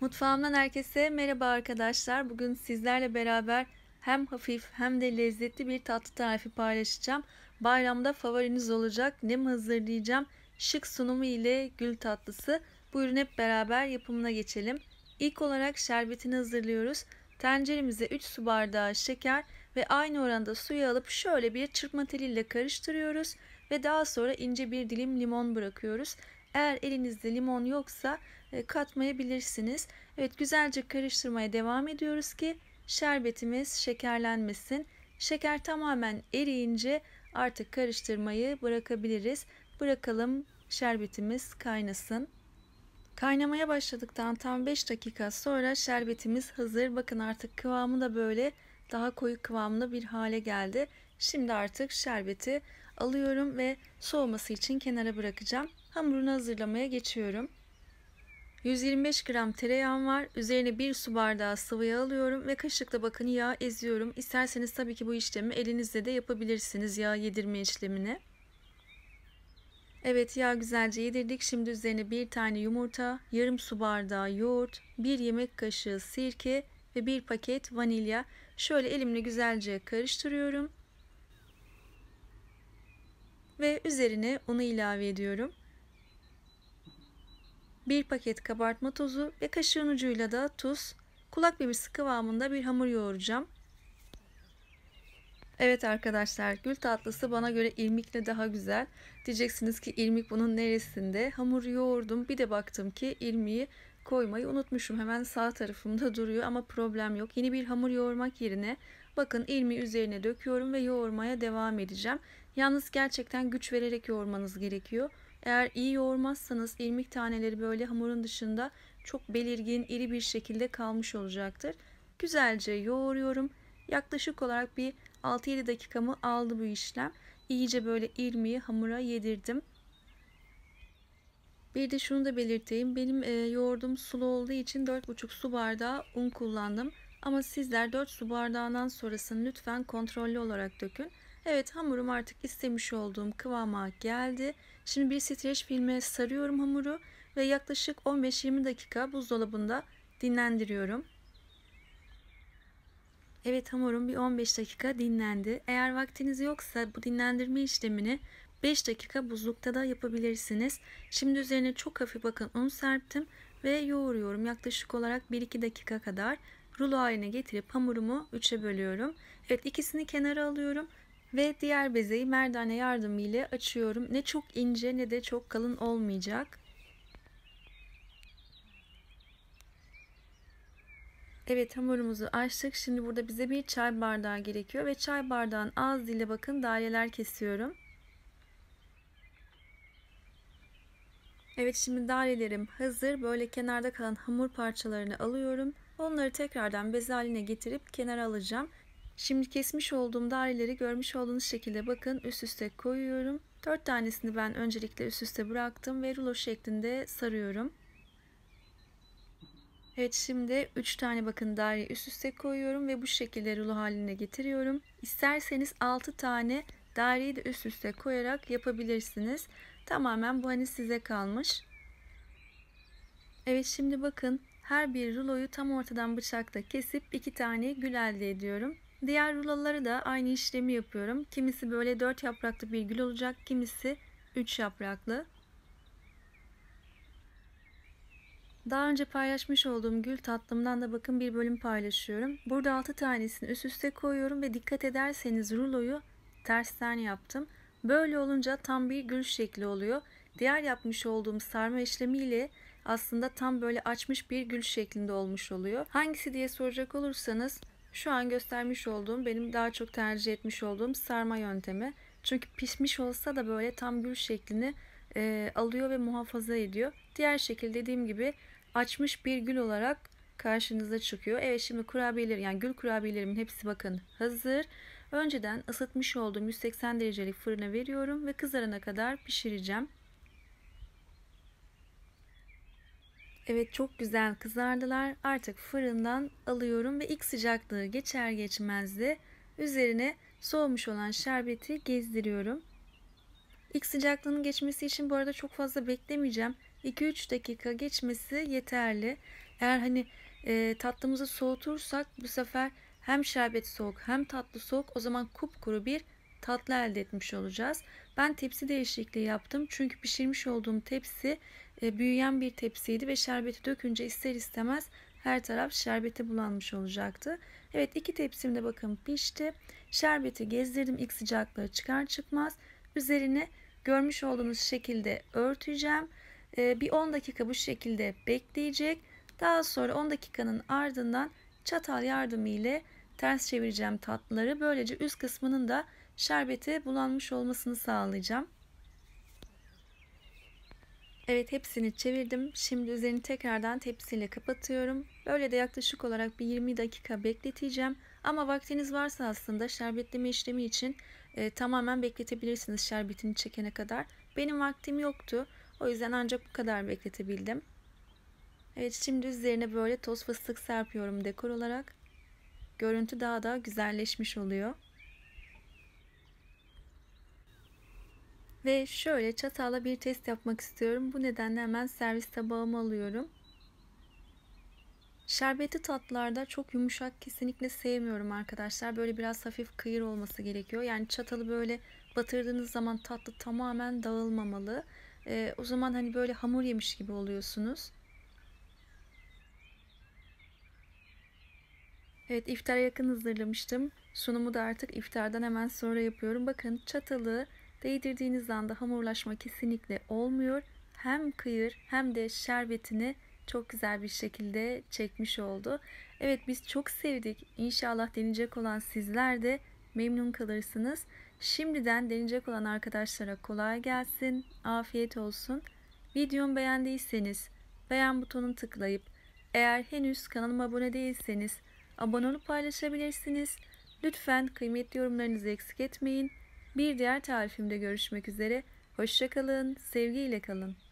Mutfağımdan herkese merhaba arkadaşlar. Bugün sizlerle beraber hem hafif hem de lezzetli bir tatlı tarifi paylaşacağım. Bayramda favoriniz olacak ne mi hazırlayacağım. Şık sunumu ile gül tatlısı. Buyurun hep beraber yapımına geçelim. İlk olarak şerbetini hazırlıyoruz. Tenceremize 3 su bardağı şeker ve aynı oranda suyu alıp şöyle bir çırpma teliyle karıştırıyoruz ve daha sonra ince bir dilim limon bırakıyoruz. Eğer elinizde limon yoksa e, katmayabilirsiniz. Evet güzelce karıştırmaya devam ediyoruz ki şerbetimiz şekerlenmesin. Şeker tamamen eriyince artık karıştırmayı bırakabiliriz. Bırakalım şerbetimiz kaynasın. Kaynamaya başladıktan tam 5 dakika sonra şerbetimiz hazır. Bakın artık kıvamı da böyle daha koyu kıvamlı bir hale geldi. Şimdi artık şerbeti alıyorum ve soğuması için kenara bırakacağım. Hamurunu hazırlamaya geçiyorum. 125 gram tereyağım var. Üzerine 1 su bardağı sıvı yağ alıyorum ve kaşıkla bakın yağ eziyorum. İsterseniz tabii ki bu işlemi elinizle de yapabilirsiniz yağ yedirme işlemini. Evet yağ güzelce yedirdik. Şimdi üzerine bir tane yumurta, yarım su bardağı yoğurt, bir yemek kaşığı sirke ve bir paket vanilya. Şöyle elimle güzelce karıştırıyorum ve üzerine unu ilave ediyorum. Bir paket kabartma tozu ve kaşığın ucuyla da tuz, kulak bibisi kıvamında bir hamur yoğuracağım. Evet arkadaşlar gül tatlısı bana göre irmikle daha güzel. Diyeceksiniz ki irmik bunun neresinde? Hamuru yoğurdum bir de baktım ki irmiği koymayı unutmuşum. Hemen sağ tarafımda duruyor ama problem yok. Yeni bir hamur yoğurmak yerine bakın ilmi üzerine döküyorum ve yoğurmaya devam edeceğim. Yalnız gerçekten güç vererek yoğurmanız gerekiyor. Eğer iyi yoğurmazsanız irmik taneleri böyle hamurun dışında çok belirgin iri bir şekilde kalmış olacaktır. Güzelce yoğuruyorum. Yaklaşık olarak bir 6-7 dakikamı aldı bu işlem. İyice böyle irmiği hamura yedirdim. Bir de şunu da belirteyim. Benim e, yoğurdum sulu olduğu için 4,5 su bardağı un kullandım. Ama sizler 4 su bardağından sonrasını lütfen kontrollü olarak dökün. Evet hamurum artık istemiş olduğum kıvama geldi. Şimdi bir streç filme sarıyorum hamuru ve yaklaşık 15-20 dakika buzdolabında dinlendiriyorum. Evet hamurum bir 15 dakika dinlendi. Eğer vaktiniz yoksa bu dinlendirme işlemini 5 dakika buzlukta da yapabilirsiniz. Şimdi üzerine çok hafif bakın un serptim ve yoğuruyorum. Yaklaşık olarak 1-2 dakika kadar rulo haline getirip hamurumu 3'e bölüyorum. Evet ikisini kenara alıyorum ve diğer bezeyi merdane yardımıyla açıyorum. Ne çok ince ne de çok kalın olmayacak. Evet hamurumuzu açtık. Şimdi burada bize bir çay bardağı gerekiyor ve çay bardağın ağzıyla bakın daireler kesiyorum. Evet şimdi dairelerim hazır. Böyle kenarda kalan hamur parçalarını alıyorum. Onları tekrardan bez haline getirip kenara alacağım. Şimdi kesmiş olduğum daireleri görmüş olduğunuz şekilde bakın üst üste koyuyorum. 4 tanesini ben öncelikle üst üste bıraktım ve rulo şeklinde sarıyorum. Evet şimdi 3 tane bakın daire üst üste koyuyorum ve bu şekilde rulo haline getiriyorum. İsterseniz 6 tane Daireyi de üst üste koyarak yapabilirsiniz. Tamamen bu hani size kalmış. Evet şimdi bakın her bir ruloyu tam ortadan bıçakla kesip iki tane gül elde ediyorum. Diğer ruloları da aynı işlemi yapıyorum. Kimisi böyle 4 yapraklı bir gül olacak, kimisi 3 yapraklı. Daha önce paylaşmış olduğum gül tatlımdan da bakın bir bölüm paylaşıyorum. Burada 6 tanesini üst üste koyuyorum ve dikkat ederseniz ruloyu tersten yaptım. Böyle olunca tam bir gül şekli oluyor. Diğer yapmış olduğum sarma işlemiyle aslında tam böyle açmış bir gül şeklinde olmuş oluyor. Hangisi diye soracak olursanız şu an göstermiş olduğum benim daha çok tercih etmiş olduğum sarma yöntemi. Çünkü pişmiş olsa da böyle tam gül şeklini e, alıyor ve muhafaza ediyor. Diğer şekil dediğim gibi açmış bir gül olarak karşınıza çıkıyor. Evet şimdi kurabiyeler yani gül kurabiyelerimin hepsi bakın hazır. Önceden ısıtmış olduğum 180 derecelik fırına veriyorum ve kızarana kadar pişireceğim. Evet çok güzel kızardılar. Artık fırından alıyorum ve ilk sıcaklığı geçer geçmez de üzerine soğumuş olan şerbeti gezdiriyorum. İlk sıcaklığının geçmesi için bu arada çok fazla beklemeyeceğim. 2-3 dakika geçmesi yeterli. Eğer hani e, tatlımızı soğutursak bu sefer hem şerbet soğuk hem tatlı soğuk o zaman kupkuru bir tatlı elde etmiş olacağız. Ben tepsi değişikliği yaptım çünkü pişirmiş olduğum tepsi e, büyüyen bir tepsiydi ve şerbeti dökünce ister istemez her taraf şerbete bulanmış olacaktı. Evet iki tepsimde bakın pişti. Şerbeti gezdirdim ilk sıcaklığı çıkar çıkmaz. Üzerine görmüş olduğunuz şekilde örteceğim. E, bir 10 dakika bu şekilde bekleyecek. Daha sonra 10 dakikanın ardından çatal yardımı ile ters çevireceğim tatlıları. Böylece üst kısmının da şerbete bulanmış olmasını sağlayacağım. Evet hepsini çevirdim. Şimdi üzerini tekrardan tepsiyle kapatıyorum. Böyle de yaklaşık olarak bir 20 dakika bekleteceğim. Ama vaktiniz varsa aslında şerbetleme işlemi için e, tamamen bekletebilirsiniz şerbetini çekene kadar. Benim vaktim yoktu. O yüzden ancak bu kadar bekletebildim. Evet şimdi üzerine böyle toz fıstık serpiyorum dekor olarak görüntü daha da güzelleşmiş oluyor. Ve şöyle çatalla bir test yapmak istiyorum. Bu nedenle hemen servis tabağımı alıyorum. Şerbetli tatlılarda çok yumuşak kesinlikle sevmiyorum arkadaşlar. Böyle biraz hafif kıyır olması gerekiyor. Yani çatalı böyle batırdığınız zaman tatlı tamamen dağılmamalı. Ee, o zaman hani böyle hamur yemiş gibi oluyorsunuz. Evet iftara yakın hazırlamıştım. Sunumu da artık iftardan hemen sonra yapıyorum. Bakın çatalı değdirdiğiniz anda hamurlaşma kesinlikle olmuyor. Hem kıyır hem de şerbetini çok güzel bir şekilde çekmiş oldu. Evet biz çok sevdik. İnşallah deneyecek olan sizler de memnun kalırsınız. Şimdiden deneyecek olan arkadaşlara kolay gelsin. Afiyet olsun. Videomu beğendiyseniz beğen butonunu tıklayıp eğer henüz kanalıma abone değilseniz Abone olup paylaşabilirsiniz. Lütfen kıymetli yorumlarınızı eksik etmeyin. Bir diğer tarifimde görüşmek üzere. Hoşçakalın, sevgiyle kalın.